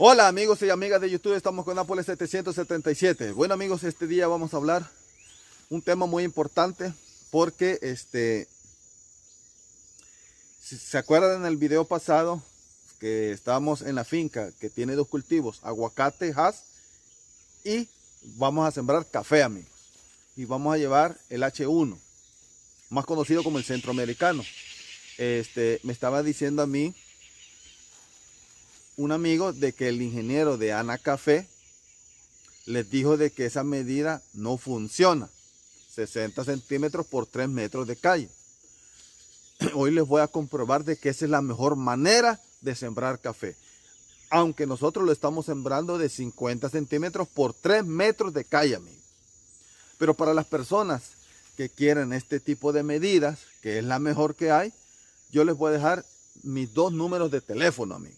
Hola amigos y amigas de YouTube, estamos con nápoles 777. Bueno amigos, este día vamos a hablar un tema muy importante porque este se acuerdan en el video pasado que estábamos en la finca que tiene dos cultivos, aguacate, haz y vamos a sembrar café, amigos. Y vamos a llevar el H1, más conocido como el centroamericano. Este, me estaba diciendo a mí un amigo de que el ingeniero de Ana Café les dijo de que esa medida no funciona. 60 centímetros por 3 metros de calle. Hoy les voy a comprobar de que esa es la mejor manera de sembrar café. Aunque nosotros lo estamos sembrando de 50 centímetros por 3 metros de calle, amigos. Pero para las personas que quieren este tipo de medidas, que es la mejor que hay, yo les voy a dejar mis dos números de teléfono, amigos.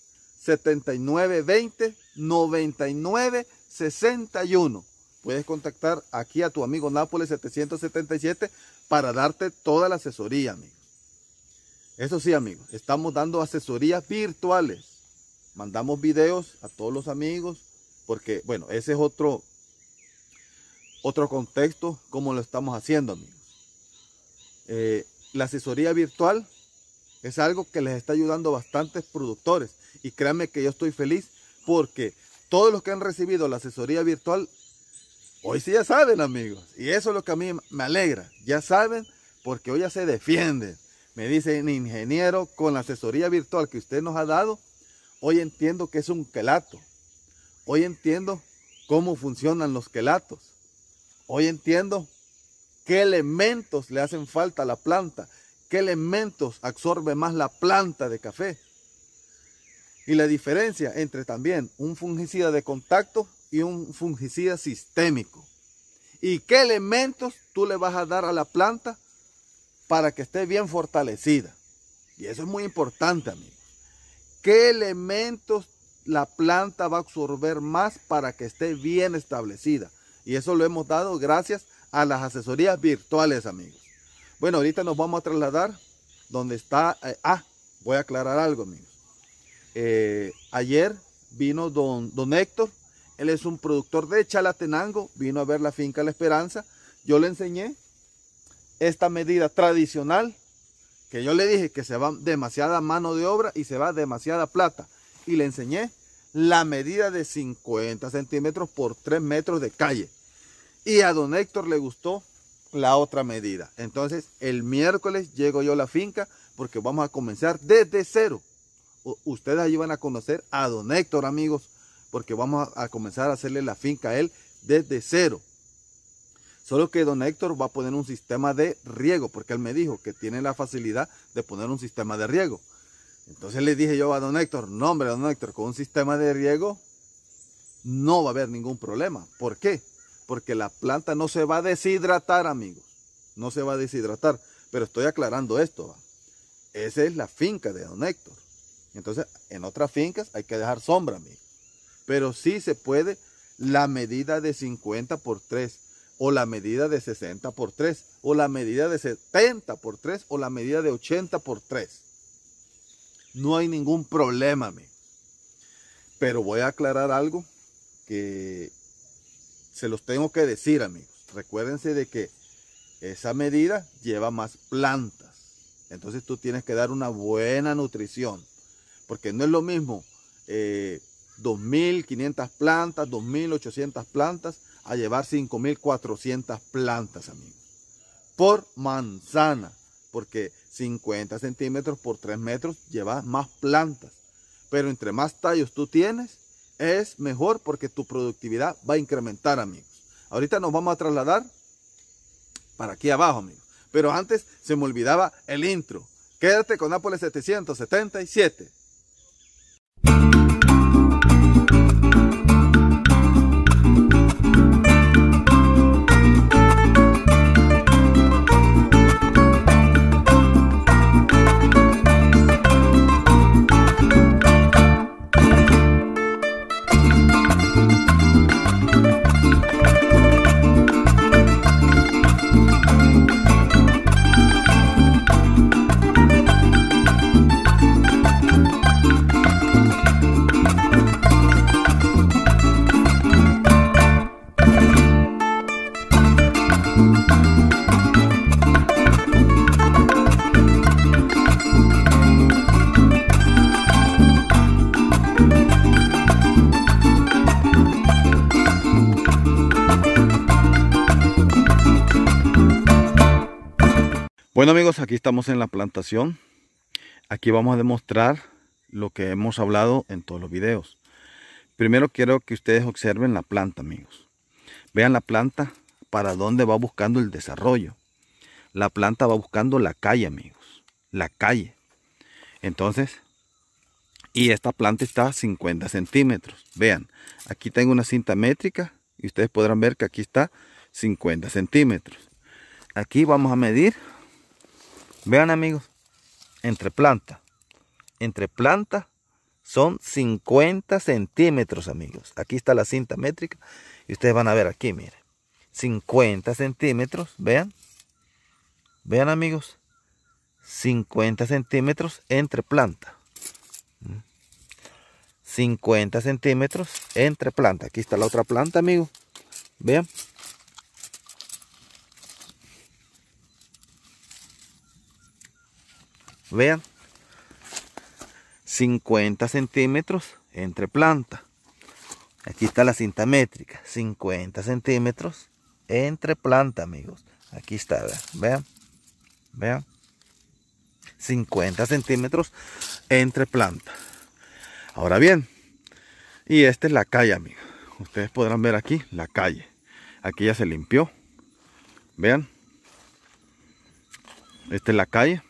7920 9961. Puedes contactar aquí a tu amigo Nápoles 777 para darte toda la asesoría, amigos. Eso sí, amigos, estamos dando asesorías virtuales. Mandamos videos a todos los amigos porque, bueno, ese es otro, otro contexto como lo estamos haciendo, amigos. Eh, la asesoría virtual es algo que les está ayudando bastantes productores. Y créanme que yo estoy feliz porque todos los que han recibido la asesoría virtual, hoy sí ya saben amigos. Y eso es lo que a mí me alegra. Ya saben porque hoy ya se defienden. Me dicen, ingeniero, con la asesoría virtual que usted nos ha dado, hoy entiendo que es un quelato. Hoy entiendo cómo funcionan los quelatos. Hoy entiendo qué elementos le hacen falta a la planta, qué elementos absorbe más la planta de café. Y la diferencia entre también un fungicida de contacto y un fungicida sistémico. Y qué elementos tú le vas a dar a la planta para que esté bien fortalecida. Y eso es muy importante, amigos. ¿Qué elementos la planta va a absorber más para que esté bien establecida? Y eso lo hemos dado gracias a las asesorías virtuales, amigos. Bueno, ahorita nos vamos a trasladar donde está... Eh, ah, voy a aclarar algo, amigos. Eh, ayer vino don, don Héctor, él es un productor de Chalatenango, vino a ver la finca La Esperanza. Yo le enseñé esta medida tradicional que yo le dije que se va demasiada mano de obra y se va demasiada plata. Y le enseñé la medida de 50 centímetros por 3 metros de calle. Y a don Héctor le gustó la otra medida. Entonces, el miércoles llego yo a la finca porque vamos a comenzar desde cero. Ustedes ahí van a conocer a don Héctor, amigos, porque vamos a comenzar a hacerle la finca a él desde cero. Solo que don Héctor va a poner un sistema de riego, porque él me dijo que tiene la facilidad de poner un sistema de riego. Entonces le dije yo a don Héctor, no hombre, don Héctor, con un sistema de riego no va a haber ningún problema. ¿Por qué? porque la planta no se va a deshidratar, amigos. No se va a deshidratar. Pero estoy aclarando esto. Esa es la finca de don Héctor. Entonces, en otras fincas hay que dejar sombra, amigos. Pero sí se puede la medida de 50 por 3, o la medida de 60 por 3, o la medida de 70 por 3, o la medida de 80 por 3. No hay ningún problema, amigos. Pero voy a aclarar algo que se los tengo que decir, amigos. Recuérdense de que esa medida lleva más plantas. Entonces tú tienes que dar una buena nutrición. Porque no es lo mismo 2.500 eh, plantas, 2.800 plantas, a llevar 5.400 plantas, amigos. Por manzana. Porque 50 centímetros por 3 metros lleva más plantas. Pero entre más tallos tú tienes, es mejor porque tu productividad va a incrementar, amigos. Ahorita nos vamos a trasladar para aquí abajo, amigos. Pero antes se me olvidaba el intro. Quédate con Nápoles 777. Bueno amigos, aquí estamos en la plantación. Aquí vamos a demostrar lo que hemos hablado en todos los videos. Primero quiero que ustedes observen la planta amigos. Vean la planta para dónde va buscando el desarrollo. La planta va buscando la calle amigos. La calle. Entonces, y esta planta está a 50 centímetros. Vean, aquí tengo una cinta métrica y ustedes podrán ver que aquí está 50 centímetros. Aquí vamos a medir Vean amigos, entre planta, entre planta son 50 centímetros amigos. Aquí está la cinta métrica y ustedes van a ver aquí, miren. 50 centímetros, vean. Vean amigos, 50 centímetros entre planta. 50 centímetros entre planta. Aquí está la otra planta, amigos. Vean. Vean. 50 centímetros entre planta. Aquí está la cinta métrica. 50 centímetros entre planta, amigos. Aquí está, vean. Vean. 50 centímetros entre planta. Ahora bien, y esta es la calle, amigos. Ustedes podrán ver aquí la calle. Aquí ya se limpió. Vean. Esta es la calle.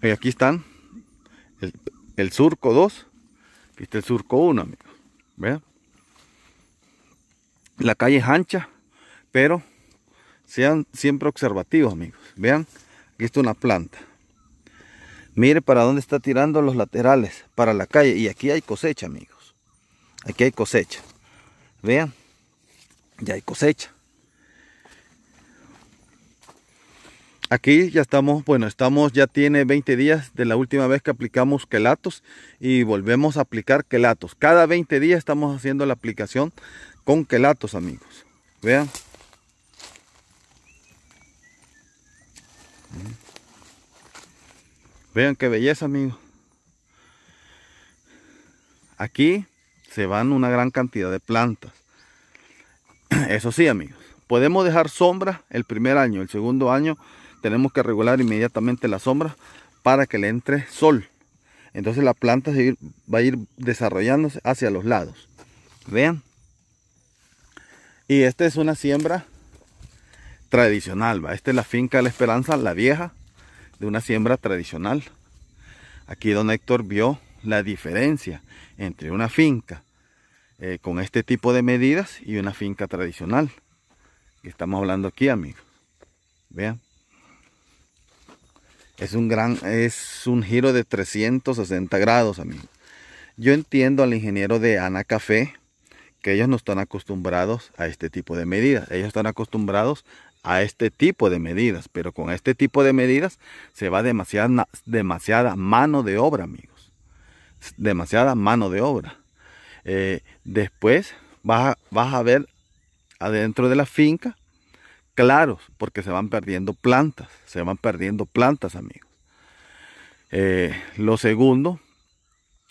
Y aquí están el, surco 2. Aquí el surco 1, amigos. ¿Vean? La calle es ancha, pero sean siempre observativos, amigos. Vean, aquí está una planta. Mire para dónde está tirando los laterales, para la calle. Y aquí hay cosecha, amigos. Aquí hay cosecha. Vean, ya hay cosecha. Aquí ya estamos, bueno, estamos, ya tiene 20 días de la última vez que aplicamos quelatos y volvemos a aplicar quelatos. Cada 20 días estamos haciendo la aplicación con quelatos, amigos. Vean. Mm. Vean qué belleza, amigos. Aquí se van una gran cantidad de plantas. Eso sí, amigos. Podemos dejar sombra el primer año, el segundo año tenemos que regular inmediatamente la sombra para que le entre sol. Entonces la planta va a ir desarrollándose hacia los lados. Vean. Y esta es una siembra tradicional. ¿va? Esta es la finca de la esperanza, la vieja, de una siembra tradicional. Aquí don Héctor vio la diferencia entre una finca eh, con este tipo de medidas y una finca tradicional. Que estamos hablando aquí, amigos. Vean. Es un gran, es un giro de 360 grados, amigos. Yo entiendo al ingeniero de Ana Café que ellos no están acostumbrados a este tipo de medidas. Ellos están acostumbrados a este tipo de medidas, pero con este tipo de medidas se va demasiada, demasiada mano de obra, amigos. Demasiada mano de obra. Eh, después vas vas a ver adentro de la finca claros, porque se van perdiendo plantas se van perdiendo plantas, amigos. Eh, lo segundo,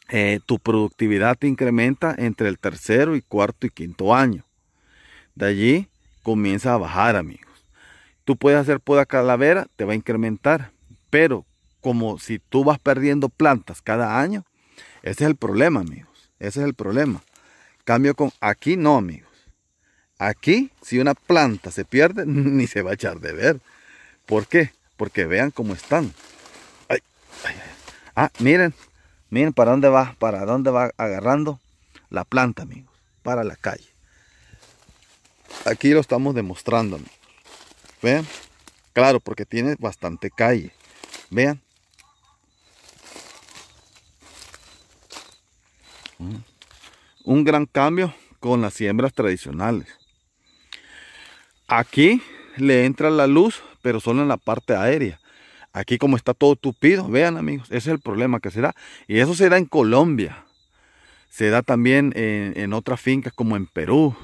eh, tu productividad te incrementa entre el tercero y cuarto y quinto año. De allí comienza a bajar, amigos. Tú puedes hacer poda calavera, te va a incrementar, pero como si tú vas perdiendo plantas cada año, ese es el problema, amigos. Ese es el problema. Cambio con aquí no, amigos. Aquí, si una planta se pierde, ni se va a echar de ver. ¿Por qué? Porque vean cómo están. Ay, Ah, miren, miren para dónde va, para dónde va agarrando la planta, amigos, para la calle. Aquí lo estamos demostrando, Vean, claro, porque tiene bastante calle. Vean. Mm. Un gran cambio con las siembras tradicionales. Aquí le entra la luz pero solo en la parte aérea. Aquí como está todo tupido, vean amigos, ese es el problema que se da. Y eso se da en Colombia. Se da también en, otras fincas como en Perú,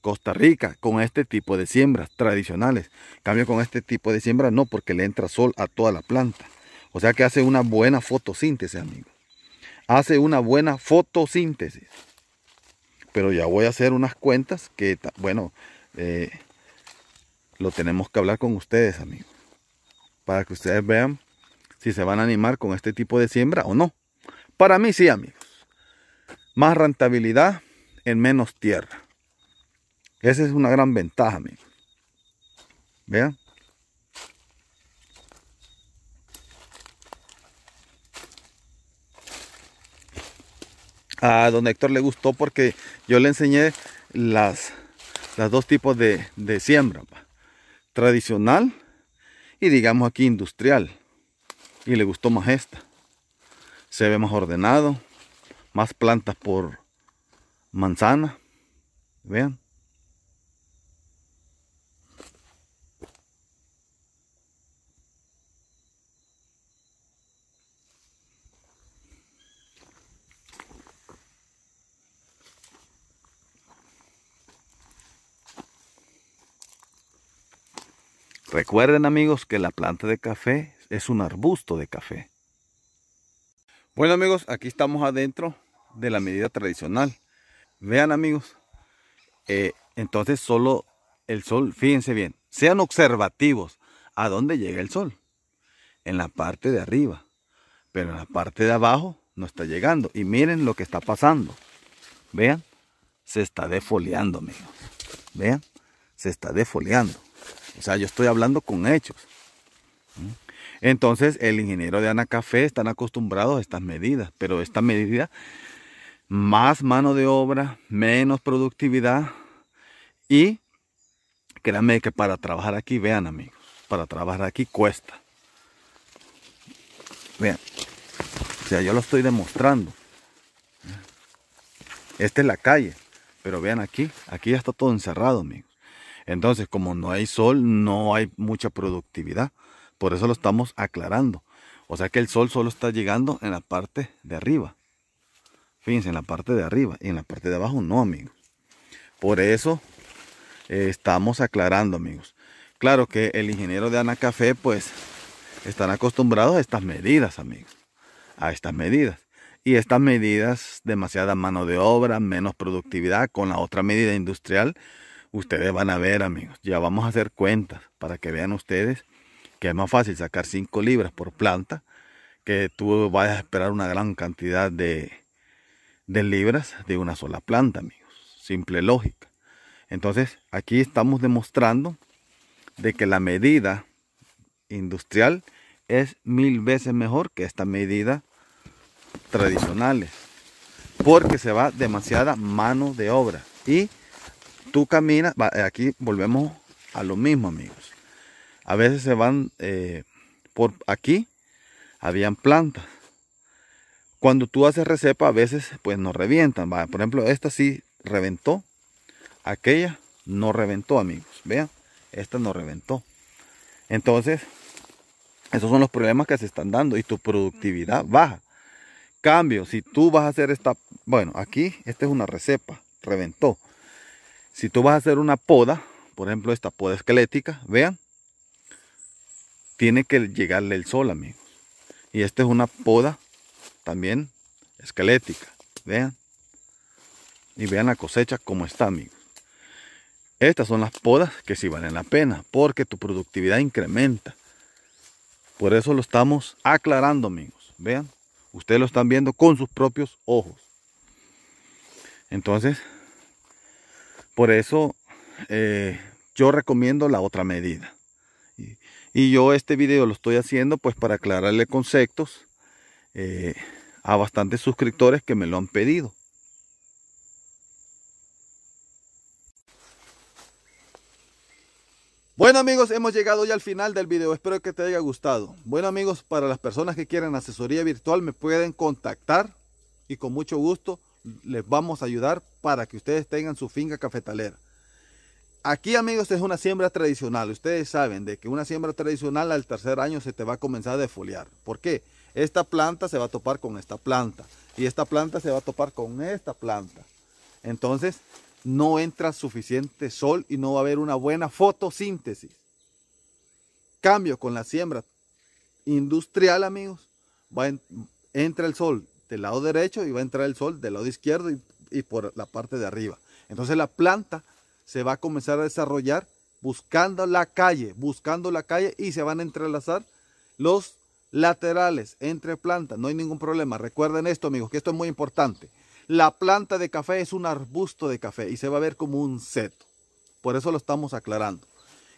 Costa Rica, con este tipo de siembras tradicionales. cambio con este tipo de siembras no, porque le entra sol a toda la planta. O sea que hace una buena fotosíntesis, amigos. Hace una buena fotosíntesis. Pero ya voy a hacer unas cuentas que, bueno, eh, lo tenemos que hablar con ustedes, amigos. Para que ustedes vean si se van a animar con este tipo de siembra o no. Para mí sí, amigos. Más rentabilidad en menos tierra. Esa es una gran ventaja, amigos. Vean. A don Héctor le gustó porque yo le enseñé las, dos tipos de, siembra tradicional y digamos aquí industrial. Y le gustó más esta. Se ve más ordenado, más plantas por manzana. Vean. Recuerden amigos que la planta de café es un arbusto de café. Bueno amigos, aquí estamos adentro de la medida tradicional. Vean amigos, eh, entonces solo el sol, fíjense bien, sean observativos a dónde llega el sol. En la parte de arriba, pero en la parte de abajo no está llegando. Y miren lo que está pasando. Vean, se está defoliando amigos. Vean, se está defoliando. O sea, yo estoy hablando con hechos. Entonces, el ingeniero de Ana Café están acostumbrados a estas medidas, pero esta medida, más mano de obra, menos productividad y créanme que para trabajar aquí, vean amigos, para trabajar aquí cuesta. Vean, o sea, yo lo estoy demostrando. Esta es la calle, pero vean aquí, aquí ya está todo encerrado, amigos. Entonces, como no hay sol, no hay mucha productividad. Por eso lo estamos aclarando. O sea que el sol solo está llegando en la parte de arriba. Fíjense, en la parte de arriba y en la parte de abajo no, amigos. Por eso eh, estamos aclarando, amigos. Claro que el ingeniero de Ana Café, pues, están acostumbrados a estas medidas, amigos. A estas medidas. Y estas medidas, demasiada mano de obra, menos productividad, con la otra medida industrial, Ustedes van a ver, amigos. Ya vamos a hacer cuentas para que vean ustedes que es más fácil sacar 5 libras por planta que tú vayas a esperar una gran cantidad de, libras de una sola planta, amigos. Simple lógica. Entonces, aquí estamos demostrando de que la medida industrial es mil veces mejor que esta medida tradicionales porque se va demasiada mano de obra y Tú caminas, eh, aquí volvemos a lo mismo, amigos. A veces se van eh, por aquí, habían plantas. Cuando tú haces recepa, a veces pues nos revientan. Por ejemplo, esta sí reventó, aquella no reventó, amigos. Vean, esta no reventó. Entonces, esos son los problemas que se están dando y tu productividad baja. Cambio, si tú vas a hacer esta, bueno, aquí, esta es una recepa, reventó. Si tú vas a hacer una poda, por ejemplo esta poda esquelética, vean, tiene que llegarle el sol, amigos. Y esta es una poda también esquelética, vean. Y vean la cosecha como está, amigos. Estas son las podas que sí valen la pena, porque tu productividad incrementa. Por eso lo estamos aclarando, amigos. Vean, ustedes lo están viendo con sus propios ojos. Entonces, por eso eh, yo recomiendo la otra medida. Y, yo este video lo estoy haciendo pues para aclararle conceptos eh, a bastantes suscriptores que me lo han pedido. Bueno amigos, hemos llegado ya al final del video, espero que te haya gustado. Bueno amigos, para las personas que quieran asesoría virtual me pueden contactar y con mucho gusto les vamos a ayudar para que ustedes tengan su finca cafetalera. Aquí amigos es una siembra tradicional. Ustedes saben de que una siembra tradicional al tercer año se te va a comenzar a defoliar. ¿Por qué? Esta planta se va a topar con esta planta. Y esta planta se va a topar con esta planta. Entonces no entra suficiente sol y no va a haber una buena fotosíntesis. Cambio con la siembra industrial amigos. Va entra el sol, del lado derecho y va a entrar el sol del lado izquierdo y, por la parte de arriba. Entonces la planta se va a comenzar a desarrollar buscando la calle, buscando la calle y se van a entrelazar los laterales entre plantas. No hay ningún problema. Recuerden esto, amigos, que esto es muy importante. La planta de café es un arbusto de café y se va a ver como un seto. Por eso lo estamos aclarando.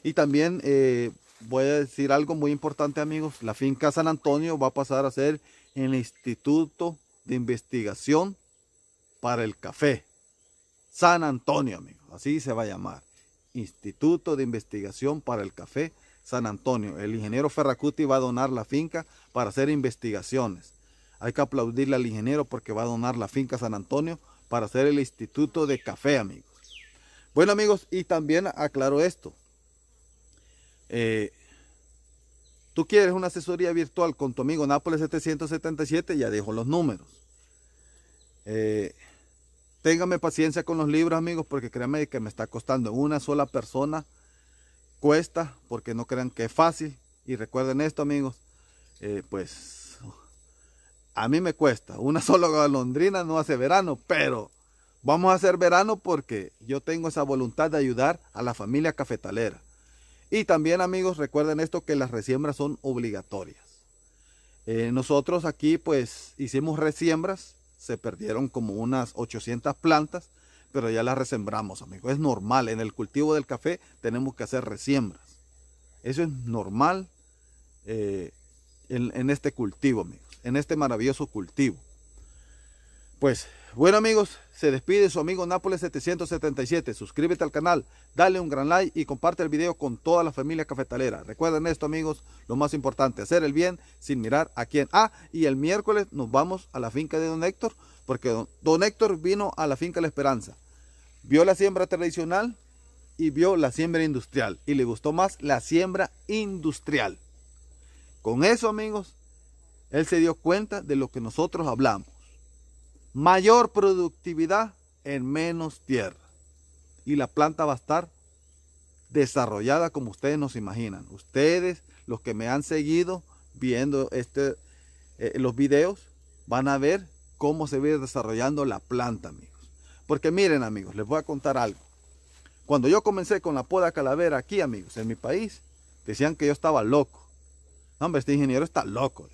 Y también eh, voy a decir algo muy importante, amigos. La finca San Antonio va a pasar a ser en el Instituto de Investigación para el Café. San Antonio, amigos. Así se va a llamar. Instituto de Investigación para el Café San Antonio. El ingeniero Ferracuti va a donar la finca para hacer investigaciones. Hay que aplaudirle al ingeniero porque va a donar la finca San Antonio para hacer el Instituto de Café, amigos. Bueno, amigos, y también aclaro esto. Eh, Tú quieres una asesoría virtual con tu amigo Nápoles 777, ya dejo los números. Eh, téngame paciencia con los libros, amigos, porque créanme que me está costando. Una sola persona cuesta, porque no crean que es fácil. Y recuerden esto, amigos, eh, pues a mí me cuesta. Una sola galondrina no hace verano, pero vamos a hacer verano porque yo tengo esa voluntad de ayudar a la familia cafetalera. Y también amigos, recuerden esto que las resiembras son obligatorias. Eh, nosotros aquí pues hicimos resiembras, se perdieron como unas 800 plantas, pero ya las resembramos amigos. Es normal, en el cultivo del café tenemos que hacer resiembras. Eso es normal eh, en, en este cultivo amigos, en este maravilloso cultivo. Pues bueno amigos, se despide su amigo Nápoles 777. Suscríbete al canal, dale un gran like y comparte el video con toda la familia cafetalera. Recuerden esto amigos, lo más importante, hacer el bien sin mirar a quién. Ah, y el miércoles nos vamos a la finca de don Héctor, porque don, don Héctor vino a la finca La Esperanza. Vio la siembra tradicional y vio la siembra industrial. Y le gustó más la siembra industrial. Con eso amigos, él se dio cuenta de lo que nosotros hablamos mayor productividad en menos tierra. Y la planta va a estar desarrollada como ustedes nos imaginan. Ustedes, los que me han seguido viendo este, eh, los videos, van a ver cómo se va desarrollando la planta, amigos. Porque miren, amigos, les voy a contar algo. Cuando yo comencé con la poda calavera aquí, amigos, en mi país, decían que yo estaba loco. hombre, este ingeniero está loco.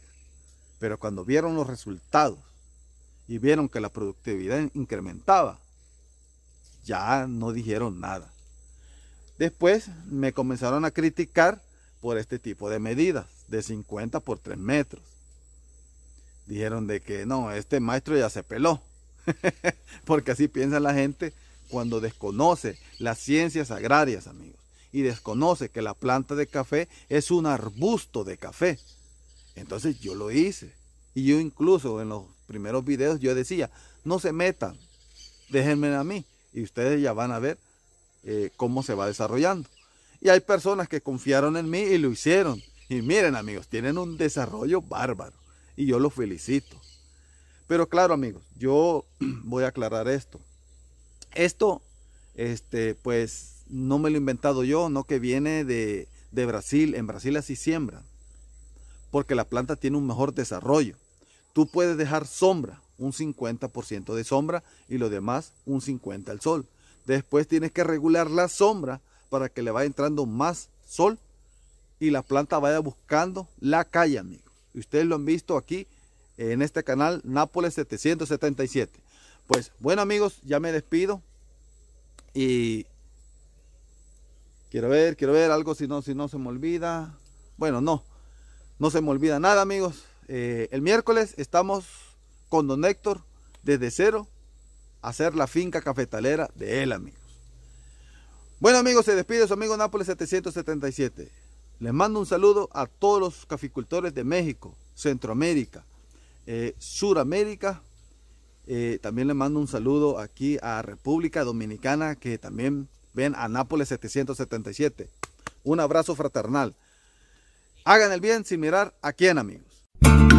Pero cuando vieron los resultados y vieron que la productividad incrementaba, ya no dijeron nada. Después me comenzaron a criticar por este tipo de medidas, de 50 por 3 metros. Dijeron de que no, este maestro ya se peló, porque así piensa la gente cuando desconoce las ciencias agrarias, amigos, y desconoce que la planta de café es un arbusto de café. Entonces yo lo hice, y yo incluso en los primeros videos yo decía, no se metan, déjenme a mí y ustedes ya van a ver eh, cómo se va desarrollando. Y hay personas que confiaron en mí y lo hicieron. Y miren amigos, tienen un desarrollo bárbaro y yo los felicito. Pero claro amigos, yo voy a aclarar esto. Esto, este, pues no me lo he inventado yo, no que viene de, de Brasil. En Brasil así siembran, porque la planta tiene un mejor desarrollo. Tú puedes dejar sombra, un 50% de sombra y lo demás un 50% al sol. Después tienes que regular la sombra para que le vaya entrando más sol y la planta vaya buscando la calle, amigo. Ustedes lo han visto aquí en este canal Nápoles 777. Pues bueno amigos, ya me despido y quiero ver, quiero ver algo si no, si no se me olvida. Bueno, no, no se me olvida nada amigos. Eh, el miércoles estamos con don Héctor desde cero a hacer la finca cafetalera de él, amigos. Bueno, amigos, se despide su amigo Nápoles 777. Les mando un saludo a todos los caficultores de México, Centroamérica, eh, Suramérica. Eh, también les mando un saludo aquí a República Dominicana, que también ven a Nápoles 777. Un abrazo fraternal. Hagan el bien sin mirar a quién, amigos. Thank you.